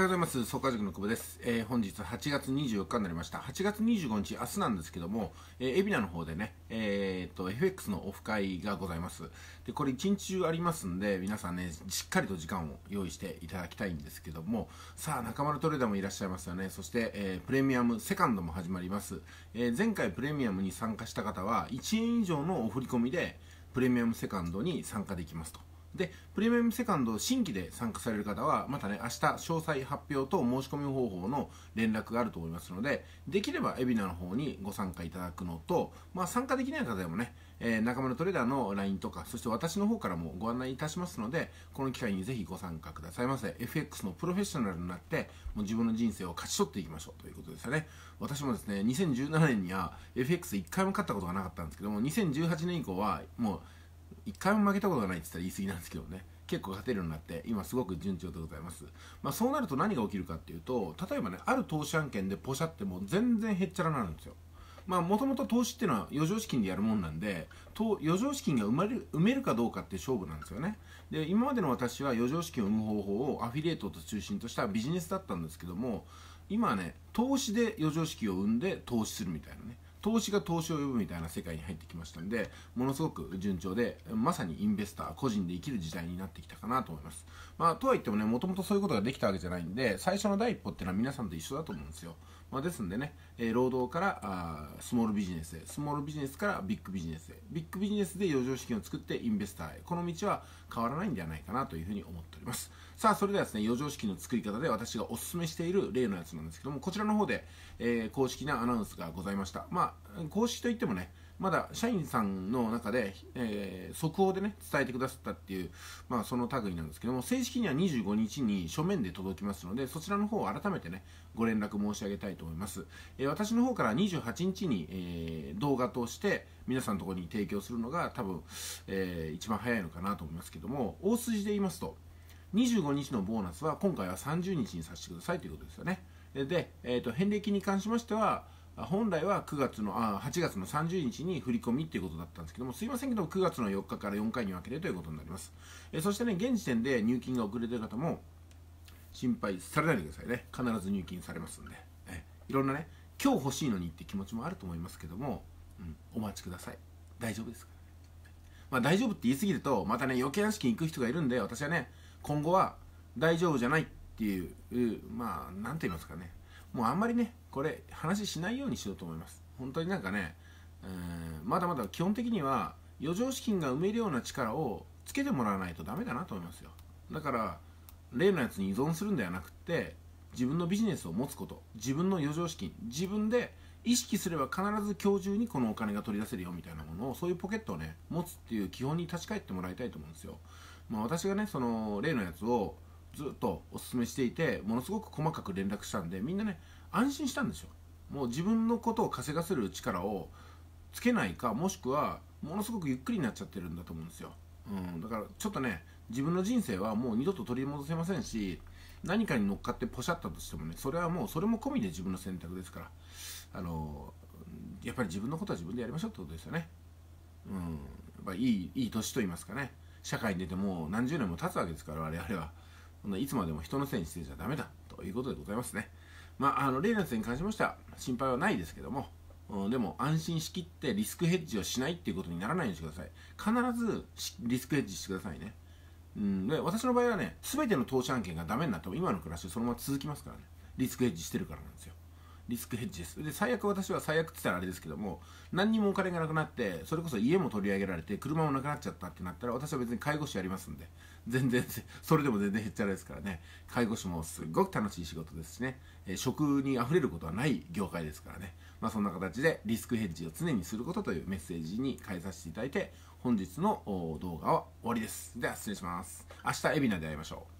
はようございます。総科塾の久保です。えー、本日8月24日になりました。8月25日、明日なんですけども、えー、海老名の方でね、えー、っと、FX のオフ会がございます。で、これ1日中ありますんで、皆さんね、しっかりと時間を用意していただきたいんですけども、さあ、中丸トレーダーもいらっしゃいますよね。そして、えー、プレミアムセカンドも始まります。え前回プレミアムに参加した方は、1円以上のお振り込みで、プレミアムセカンドに参加できますと。で、プレミアムセカンド新規で参加される方は、またね、明日詳細発表と申し込み方法の連絡があると思いますので、できればエビナの方にご参加いただくのと、まあ、参加できない方でもね、えー、仲間のトレーダーの LINE とか、そして私の方からもご案内いたしますので、この機会にぜひご参加くださいませ。FX のプロフェッショナルになって、もう自分の人生を勝ち取っていきましょうということですよね。私もですね、2017年には FX1 回も勝ったことがなかったんですけども、2018年以降はもう、1回も負けたことがないって言ったら言い過ぎなんですけどね結構勝てるようになって今すごく順調でございます、まあ、そうなると何が起きるかっていうと例えばねある投資案件でポシャっても全然へっちゃらなるんですよまあもともと投資っていうのは余剰資金でやるもんなんで余剰資金が埋まる埋めるかどうかっていう勝負なんですよねで今までの私は余剰資金を生む方法をアフィリエイトと中心としたビジネスだったんですけども今はね投資で余剰資金を生んで投資するみたいなね投資が投資を呼ぶみたいな世界に入ってきましたんでものすごく順調でまさにインベスター個人で生きる時代になってきたかなと思います、まあ、とはいってもねもともとそういうことができたわけじゃないんで最初の第一歩っていうのは皆さんと一緒だと思うんですよまあ、ですんでね、え労働からあスモールビジネスへ、スモールビジネスからビッグビジネスへ、ビッグビジネスで余剰資金を作ってインベスターへ、この道は変わらないんではないかなというふうに思っております。さあ、それではですね、余剰資金の作り方で私がお勧めしている例のやつなんですけども、こちらの方で、えー、公式なアナウンスがございました。まあ、公式といってもね、まだ社員さんの中で、えー、速報でね、伝えてくださったっていう、まあ、その類なんですけども、正式には25日に書面で届きますので、そちらの方を改めてね、ご連絡申し上げたいと思います。えー、私の方から28日に、えー、動画として、皆さんのところに提供するのが多分、えー、一番早いのかなと思いますけども、大筋で言いますと、25日のボーナスは今回は30日にさせてくださいということですよね。で、えーと、と返礼金に関しましては、本来は9月のあ8月の30日に振り込みということだったんですけどもすいませんけど9月の4日から4回に分けてということになります、えそしてね現時点で入金が遅れてる方も心配されないでくださいね必ず入金されますんで、えいろんなね今日欲しいのにって気持ちもあると思いますけども、うん、お待ちください大丈夫ですから、ね、まあ、大丈夫って言い過ぎるとまたね余計な資金行く人がいるんで私はね今後は大丈夫じゃないっていうまあ何と言いますかねもうあんまりね、これ、話しないようにしようと思います。本当になんかね、えー、まだまだ基本的には、余剰資金が埋めるような力をつけてもらわないとダメだなと思いますよ。だから、例のやつに依存するんではなくって、自分のビジネスを持つこと、自分の余剰資金、自分で意識すれば必ず今日中にこのお金が取り出せるよみたいなものを、そういうポケットをね、持つっていう基本に立ち返ってもらいたいと思うんですよ。まあ私がね、その例のやつを、ずっとお勧めしていてものすごく細かく連絡したんでみんなね安心したんですよもう自分のことを稼がせる力をつけないかもしくはものすごくゆっくりになっちゃってるんだと思うんですよ、うん、だからちょっとね自分の人生はもう二度と取り戻せませんし何かに乗っかってポシャったとしてもねそれはもうそれも込みで自分の選択ですからあのやっぱり自分のことは自分でやりましょうってことですよねうんやっぱいいいい年と言いますかね社会に出てもう何十年も経つわけですから我々は。いつまでも人のせいにしてちゃだめだということでございますね。まあ、あのレイナスに関しましては心配はないですけども、うん、でも安心しきってリスクヘッジをしないっていうことにならないようにしてください。必ずリスクヘッジしてくださいね。うん、で私の場合はね、すべての投資案件がダメになっても今の暮らしそのまま続きますからね。リスクヘッジしてるからなんですよ。リスクヘッジです。で、最悪私は最悪って言ったらあれですけども、何にもお金がなくなって、それこそ家も取り上げられて、車もなくなっちゃったってなったら、私は別に介護士やりますんで、全然、それでも全然減っちゃらですからね、介護士もすごく楽しい仕事ですしね、え食に溢れることはない業界ですからね、まあそんな形でリスクヘッジを常にすることというメッセージに変えさせていただいて、本日の動画は終わりです。では失礼します。明日、海老名で会いましょう。